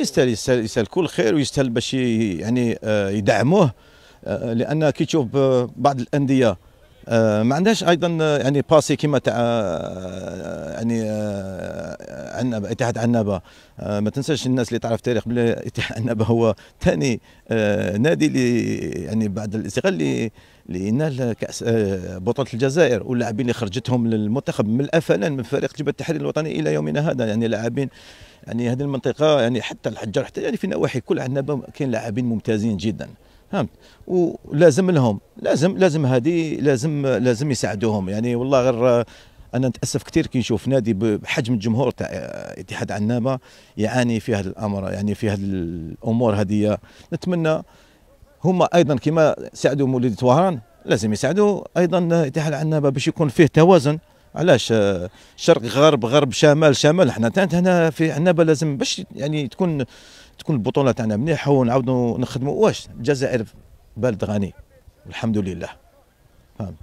يستاهل يستاهل يستاهل كل خير ويستاهل باش يعني آه، يدعموه آه، لان كي تشوف بعض الانديه آه، ما عندهاش ايضا يعني باسي كما تاع يعني عنبه اتحاد عنبه ما تنساش الناس اللي تعرف تاريخ بلي اتحاد عنبه هو ثاني نادي اللي يعني بعد الاستقلال اللي اللي ينال كاس بطوله الجزائر واللاعبين اللي خرجتهم للمنتخب من الافلان من فريق جبهه التحرير الوطني الى يومنا هذا يعني لاعبين يعني هذه المنطقه يعني حتى الحجر حتى يعني في نواحي كل عندنا كاين لاعبين ممتازين جدا فهمت ولازم لهم لازم لازم هذه لازم لازم يساعدوهم يعني والله غير انا نتاسف كثير كي نشوف نادي بحجم الجمهور تاع اتحاد عنابه يعاني في هذا الامر يعني في هذه الامور هذه نتمنى هما ايضا كما ساعدوا مولد وهران لازم يساعدوا ايضا اتحاد عنابه باش يكون فيه توازن علاش آه، شرق غرب غرب شمال شمال حنا هنا في عنابه لازم باش يعني تكون تكون البطوله تاعنا مليحه ونعاودوا نخدموا واش الجزائر بلد غني والحمد لله فهم.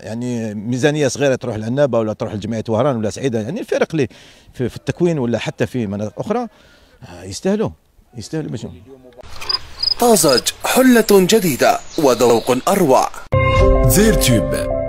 يعني ميزانيه صغيره تروح للعنابه ولا تروح لجمعيه وهران ولا سعيده يعني الفرق اللي في, في التكوين ولا حتى في مناطق اخرى آه، يستاهلوا يستاهلوا باش طازج حله جديده وذوق اروع زير تيوب